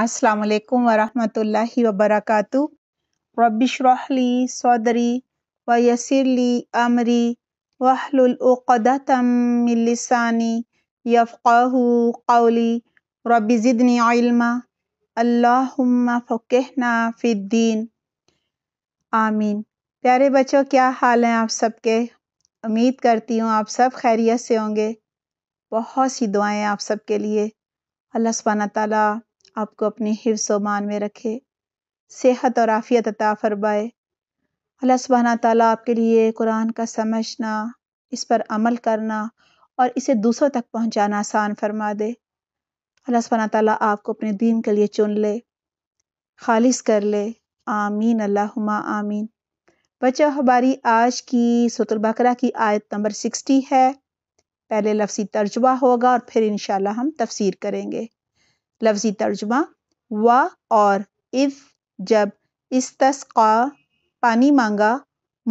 अस्सलाम वरहमतुल्लाहि वबरकतु रबिशरहली सदरी वयसरली अमरी वहलुल़दतमिलसानी यफ़ाह कौली रबिज़िदनी इल्मा अल्लाहुम्मा आमीन प्यारे बच्चों क्या हाल हैं आप सबके उम्मीद करती हूँ आप सब खैरियत से होंगे बहुत सी दुआएं आप सबके लिए अल्लाह सुबहाना तआला आपको अपने हिफ्स मान में रखे सेहत और आफ़ियत अता फरमाए अल्लाह सुबहाना ताला आपके लिए कुरान का समझना इस पर अमल करना और इसे दूसरों तक पहुंचाना आसान फरमा दे अल्लाह सुबहाना ताला आपको अपने दीन के लिए चुन ले खालिस कर ले आमीन अल्लाहुमा आमीन बच्चों हमारी आज की सतुल बकरा की आयत नंबर सिक्सटी है पहले लफसी तर्जुबा होगा और फिर इन हम तफसीर करेंगे लफ्ज़ी तर्जमा व और इफ़ जब इस इस्तस्क़ा पानी मांगा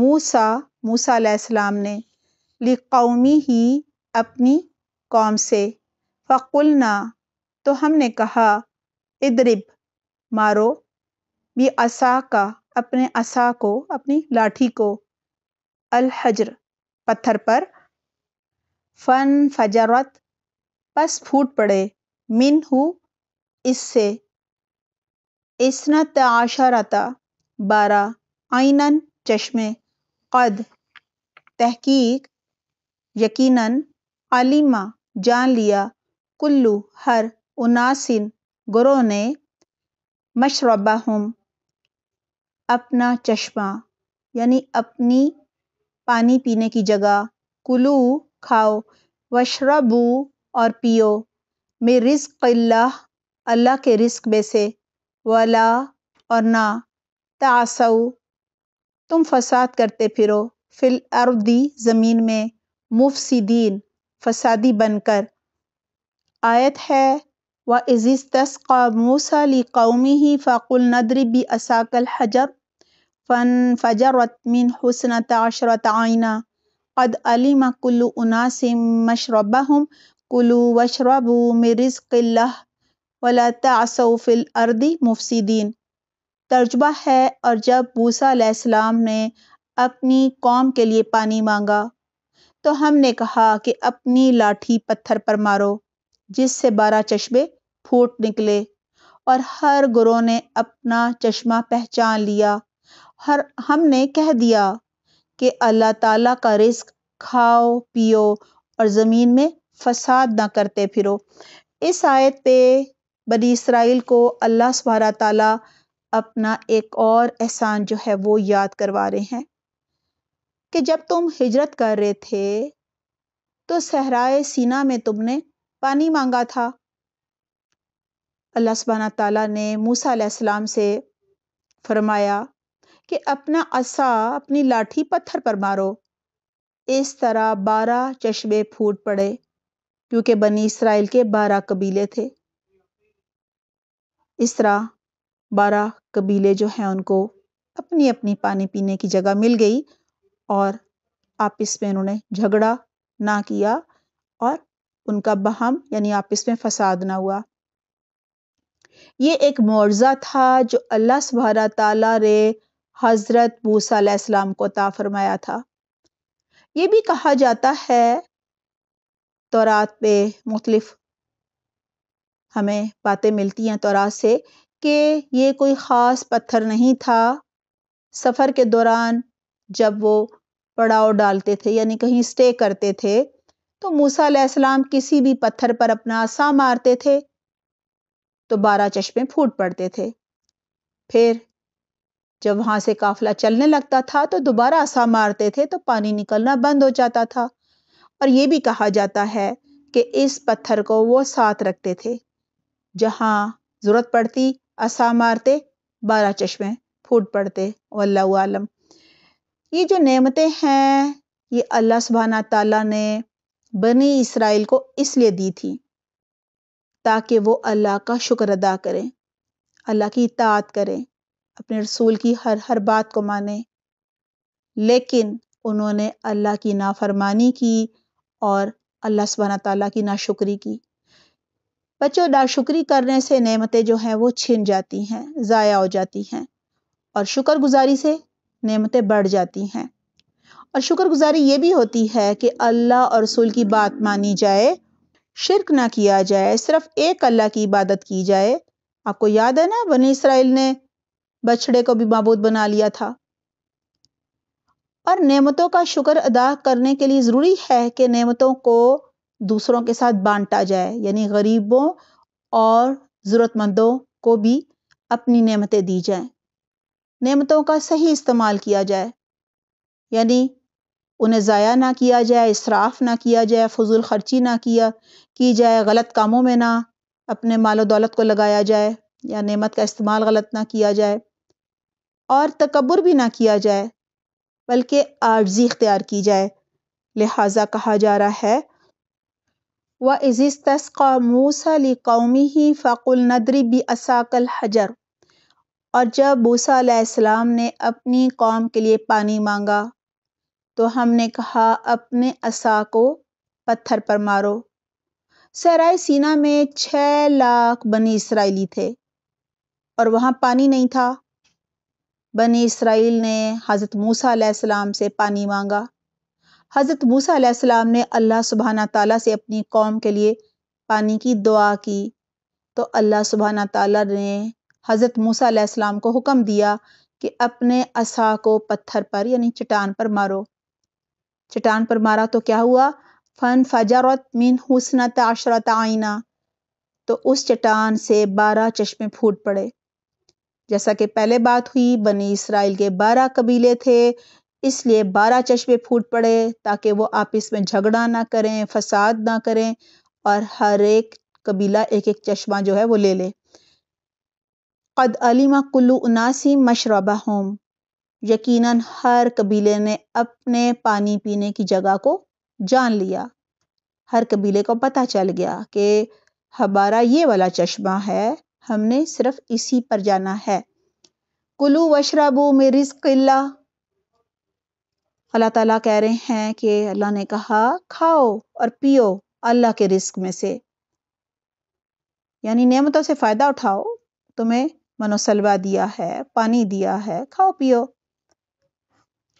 मूसा मूसा अलैहिस्सलाम ने कौमी ही अपनी कौम से फ़कुलना तो हमने कहा इदरिब मारो भी असा का अपने असा को अपनी लाठी को अलहजर पत्थर पर फ़न फजरत पस फूट पड़े मिन हु इससे इसनत आशारता बारा आइनन चश्मे क़द तहकीक यकीनन अलिमा जान लिया कुल्लू हर उनासिन गुरो ने हम अपना चश्मा यानी अपनी पानी पीने की जगह कुलू खाओ वशरबू और पियो में रिज़्क़िल्लाह अल्लाह के रिस्क में से वला और ना तासव तुम फसाद करते फिरो फिल अर्दी ज़मीन में मुफसिदीन फसादी बनकर आयत है व इज़िस तस्का मूसा कौमी ही फ़ाकुल नदरी भी असाकल हजर फ़न फ़जर वतमिन हुसन अशरत आइना अद अलीम कुल्लु उनासिम हम कुल्लु वशरबू मिरज़ वलासोफिल अर्दी मुफसिदीन तर्जबा है और जब मूसा ने अपनी कौम के लिए पानी मांगा तो हमने कहा कि अपनी लाठी पत्थर पर मारो जिससे बारह चश्मे फूट निकले और हर गुरु ने अपना चश्मा पहचान लिया हर हमने कह दिया कि अल्लाह ताला का रिस्क खाओ पियो और ज़मीन में फसाद ना करते फिरो इस आयत पे बनी इसराइल को अल्लाह सुबहाना ताला अपना एक और एहसान जो है वो याद करवा रहे हैं कि जब तुम हिजरत कर रहे थे तो सहराए सीना में तुमने पानी मांगा था अल्लाह सुबहाना ताला ने मूसा से फरमाया कि अपना असा अपनी लाठी पत्थर पर मारो इस तरह बारह चश्मे फूट पड़े क्योंकि बनी इसराइल के बारह कबीले थे इस तरह बारह कबीले जो हैं उनको अपनी अपनी पानी पीने की जगह मिल गई और आपस में उन्होंने झगड़ा ना किया और उनका बहम यानी आपस में फसाद ना हुआ ये एक मुआवजा था जो अल्लाह सुबहाना तला रे हज़रत मूसम को ता फरमाया था ये भी कहा जाता है तौरात पे मुख्तलिफ हमें बातें मिलती हैं तौरात से कि ये कोई ख़ास पत्थर नहीं था सफ़र के दौरान जब वो पड़ाव डालते थे यानी कहीं स्टे करते थे तो मूसा सलाम किसी भी पत्थर पर अपना आसा मारते थे तो बारह चश्मे फूट पड़ते थे फिर जब वहाँ से काफिला चलने लगता था तो दोबारा आसा मारते थे तो पानी निकलना बंद हो जाता था और ये भी कहा जाता है कि इस पत्थर को वो साथ रखते थे जहाँ ज़रूरत पड़ती असा मारते बारह चश्मे फूट पड़ते वल्ला ये जो नेमतें हैं ये अल्लाह सुबहाना ताला ने बनी इसराइल को इसलिए दी थी ताकि वो अल्लाह का शुक्र अदा करें अल्लाह की इतात करें अपने रसूल की हर हर बात को माने लेकिन उन्होंने अल्लाह की नाफरमानी की और अल्लाह सुबहाना ताला की नाशुक्री की बच्चों नाशुक्री करने से नेमतें जो हैं वो छिन जाती हैं ज़ाया हो जाती हैं और शुक्रगुजारी से नेमतें बढ़ जाती हैं और शुक्रगुजारी ये भी होती है कि अल्लाह और रसूल की बात मानी जाए शिरक ना किया जाए सिर्फ एक अल्लाह की इबादत की जाए आपको याद है ना बनी इसराइल ने बछड़े को भी मबूद बना लिया था और नेमतों का शुक्र अदा करने के लिए ज़रूरी है कि नेमतों को दूसरों के साथ बांटा जाए यानी गरीबों और ज़रूरतमंदों को भी अपनी नेमतें दी जाएं नेमतों का सही इस्तेमाल किया जाए यानी उन्हें ज़ाया ना किया जाए इसराफ ना किया जाए फजूल खर्ची ना किया की जाए गलत कामों में ना अपने माल दौलत को लगाया जाए या नेमत का इस्तेमाल गलत ना किया जाए और तकबर भी ना किया जाए बल्कि आर्जी इख्तियार की जाए लिहाजा कहा जा रहा है وإذ استسقى मूसा ही फ़कुल नदरी असाकल हजर और जब मूसा मूसम ने अपनी कौम के लिए पानी मांगा तो हमने कहा अपने असा को पत्थर पर मारो सराय सीना में छः लाख बनी इसराइली थे और वहाँ पानी नहीं था बनी इसराइल ने हज़रत मूसा सलाम से पानी मांगा हज़रत मूसा अलैहिस्सलाम ने अल्लाह सुबहाना ताला से अपनी कौम के लिए पानी की दुआ की तो अल्लाह सुबहाना ताला ने हज़रत मूसा अलैहिस्सलाम को हुक्म दिया कि अपने असा को पत्थर पर यानी चट्टान पर मारो चट्टान पर मारा तो क्या हुआ फ़न फजरत मिन हुसनत अशरत आइना तो उस चट्टान से बारह चश्मे फूट पड़े जैसा कि पहले बात हुई बनी इसराइल के बारह कबीले थे इसलिए बारह चश्मे फूट पड़े ताकि वो आपस में झगड़ा ना करें फसाद ना करें और हर एक कबीला एक एक चश्मा जो है वो ले ले कद अलीमा कुल्लू उनासी मशरबा होम यकीनन हर कबीले ने अपने पानी पीने की जगह को जान लिया हर कबीले को पता चल गया कि हमारा ये वाला चश्मा है हमने सिर्फ इसी पर जाना है कुलू वशराबू मेरी किल्ला अल्लाह ताला कह रहे हैं कि अल्लाह ने कहा खाओ और पियो अल्लाह के रिस्क में से यानी नेमतों से फ़ायदा उठाओ तुम्हें मनोसलवा दिया है पानी दिया है खाओ पियो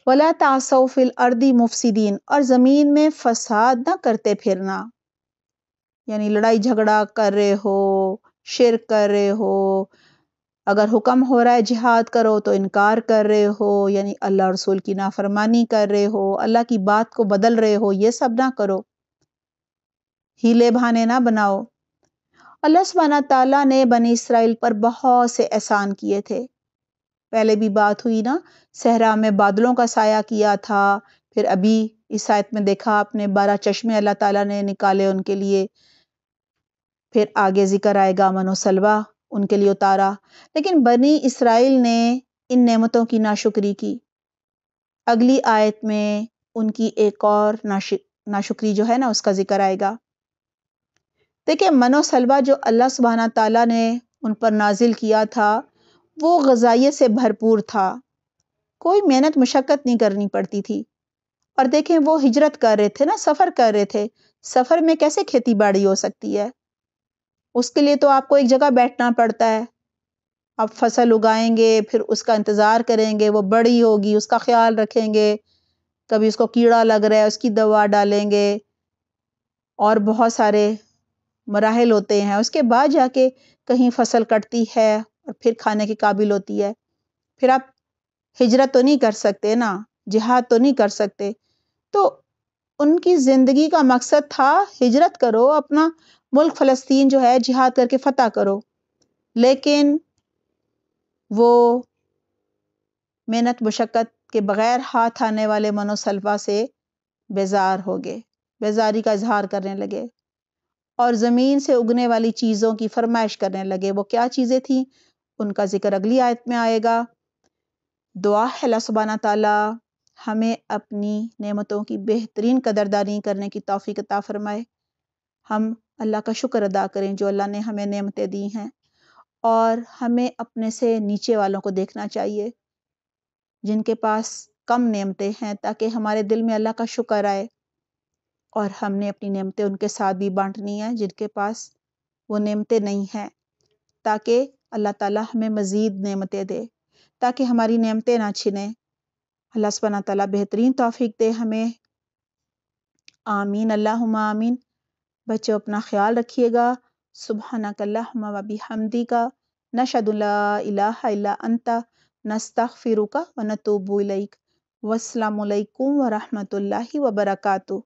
वला तासव फिल अर्दी मुफसिदीन और ज़मीन में फसाद ना करते फिरना यानी लड़ाई झगड़ा कर रहे हो शिर कर रहे हो अगर हुक्म हो रहा है जिहाद करो तो इनकार कर रहे हो यानी अल्लाह रसूल की नाफरमानी कर रहे हो अल्लाह की बात को बदल रहे हो ये सब ना करो हीले बहाने ना बनाओ अल्लाह सुबहाना ताला ने बनी इसराइल पर बहुत से एहसान किए थे पहले भी बात हुई ना सहरा में बादलों का साया किया था फिर अभी इस आयत में देखा आपने बारह चश्मे अल्लाह ताला ने निकाले उनके लिए फिर आगे जिक्र आएगा मनोसलवा उनके लिए उतारा लेकिन बनी इसराइल ने इन नेमतों की नाशुक्री की अगली आयत में उनकी एक और नाशु नाशुक्री जो है ना उसका जिक्र आएगा देखिए मनोसलवा जो अल्लाह सुबहाना ताला ने उन पर नाजिल किया था वो गजाइय से भरपूर था कोई मेहनत मशक्क़त नहीं करनी पड़ती थी और देखें वो हिजरत कर रहे थे ना सफ़र कर रहे थे सफ़र में कैसे खेती बाड़ी हो सकती है उसके लिए तो आपको एक जगह बैठना पड़ता है आप फसल उगाएंगे फिर उसका इंतज़ार करेंगे वो बड़ी होगी उसका ख्याल रखेंगे कभी उसको कीड़ा लग रहा है उसकी दवा डालेंगे और बहुत सारे मराहल होते हैं उसके बाद जाके कहीं फसल कटती है और फिर खाने के काबिल होती है फिर आप हिजरत तो नहीं कर सकते ना जिहाद तो नहीं कर सकते तो उनकी ज़िंदगी का मकसद था हिजरत करो अपना मुल्क फ़लस्तीन जो है जिहाद करके फ़तह करो लेकिन वो मेहनत मशक्क़त के बग़ैर हाथ आने वाले मनोसलवा से बेज़ार हो गए बेज़ारी का इजहार करने लगे और ज़मीन से उगने वाली चीज़ों की फरमाइश करने लगे वो क्या चीज़ें थीं उनका ज़िक्र अगली आयत में आएगा दुआ है अल्लाह ताला हमें अपनी नेमतों की बेहतरीन कदरदानी करने की तोफ़ी कता फ़रमाए हम अल्लाह का शुक्र अदा करें जो अल्लाह ने हमें नमतें दी हैं और हमें अपने से नीचे वालों को देखना चाहिए जिनके पास कम नेमतें हैं ताकि हमारे दिल में अल्लाह का शुक्र आए और हमने अपनी नेमतें उनके साथ भी बांटनी है जिनके पास वो नेमतें नहीं हैं ताकि अल्लाह ताला हमें मज़ीद नमतें दे ताकि हमारी नियमतें ना छिने अल्लाह सुबहाना ताला बेहतरीन तौफीक दे हमें आमीन अल्लाह आमीन बच्चों अपना ख्याल रखिएगा सुबहानकल्लाहुम्मा व बिहमदिका नशदुल्ला इलाहा इल्ला अंता नस्तगफिरुका व नतूबु इलैक वस्सलाम अलैकुम व रहमतुल्लाहि